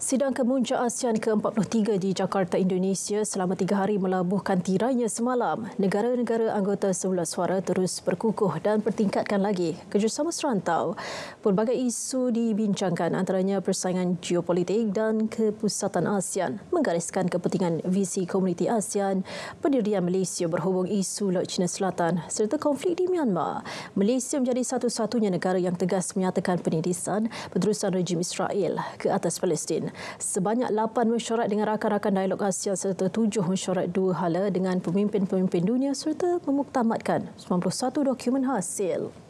Sidang kemuncak ASEAN ke-43 di Jakarta, Indonesia selama tiga hari melabuhkan tiranya semalam. Negara-negara anggota semula suara terus berkukuh dan pertingkatkan lagi kerjasama serantau. Pelbagai isu dibincangkan antaranya persaingan geopolitik dan kepusatan ASEAN menggariskan kepentingan visi komuniti ASEAN, pendirian Malaysia berhubung isu Laut China Selatan serta konflik di Myanmar. Malaysia menjadi satu-satunya negara yang tegas menyatakan penindisan penerusan rejim Israel ke atas Palestin sebanyak 8 mesyuarat dengan rakan-rakan dialog Asia serta 7 mesyuarat dua hala dengan pemimpin-pemimpin dunia serta memuktamadkan 91 dokumen hasil.